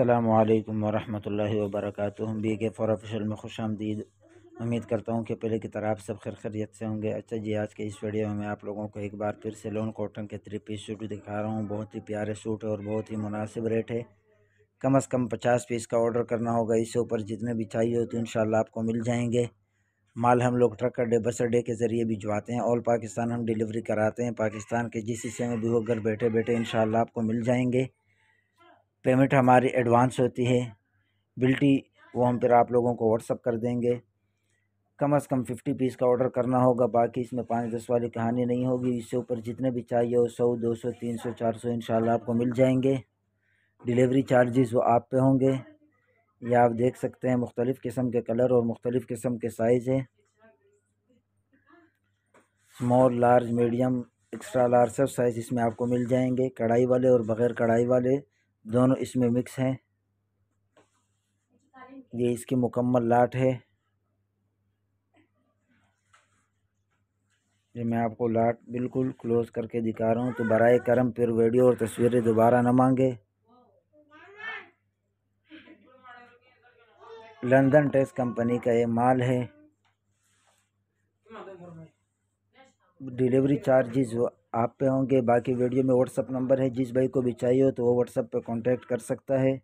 असलकम वरहमल वबरक हम बी के फॉर ऑफिशल में खुश आमदीद उम्मीद करता हूँ कि पहले की तरह आप सब खैर खैरियत से होंगे अच्छा जी आज के इस वीडियो में मैं आप लोगों को एक बार फिर से लोन कॉटन के थ्री पीस सूट दिखा रहा हूँ बहुत ही प्यारे सूट है और बहुत ही मुनासिब रेट है कम अज़ कम पचास पीस का ऑर्डर करना होगा इससे ऊपर जितने भी चाहिए होते हैं इन आपको मिल जाएंगे माल हम लोग ट्रक अड्डे बस अड्डे के ज़रिए भिजवाते हैं ऑल पाकिस्तान हम डिलीवरी कराते हैं पाकिस्तान के जिस हिस्से में भी हो घर बैठे बैठे इन आपको मिल जाएंगे पेमेंट हमारी एडवांस होती है बिल्टी वो हम फिर आप लोगों को व्हाट्सअप कर देंगे कम अज़ कम फिफ्टी पीस का ऑर्डर करना होगा बाकी इसमें पाँच दस वाली कहानी नहीं होगी इससे ऊपर जितने भी चाहिए हो सौ दो सौ तीन सौ चार सौ इन आपको मिल जाएंगे डिलीवरी चार्जेस वो आप पे होंगे या आप देख सकते हैं मुख्तलिफ़ किस्म के कलर और मुख्तलिफ़ किस्म के साइज़ हैं small large medium extra large सब साइज़ इसमें आपको मिल जाएंगे कढ़ाई वाले और बग़ैर कढ़ाई वाले दोनों इसमें मिक्स हैं ये इसकी मुकम्मल लाट है ये मैं आपको लाट बिल्कुल क्लोज करके दिखा रहा हूँ तो बरए करम फिर वीडियो और तस्वीरें दोबारा ना मांगे लंदन टेस्ट कंपनी का ये माल है डिलीवरी चार्जेस आप पे होंगे बाकी वीडियो में व्हाट्सअप नंबर है जिस भाई को भी चाहिए हो तो वो व्हाट्सअप पे कांटेक्ट कर सकता है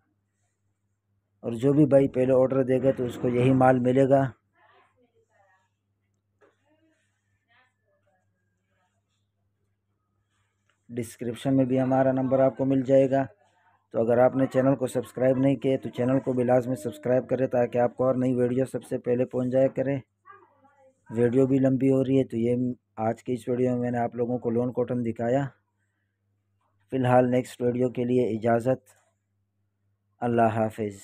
और जो भी भाई पहले ऑर्डर देगा तो उसको यही माल मिलेगा डिस्क्रिप्शन में भी हमारा नंबर आपको मिल जाएगा तो अगर आपने चैनल को सब्सक्राइब नहीं किया तो चैनल को भी में सब्सक्राइब करें ताकि आपको और नई वीडियो सबसे पहले पहुंच जाया करें वीडियो भी लंबी हो रही है तो ये आज की इस वीडियो में मैंने आप लोगों को लोन कॉटन दिखाया फ़िलहाल नेक्स्ट वीडियो के लिए इजाज़त अल्लाह हाफिज़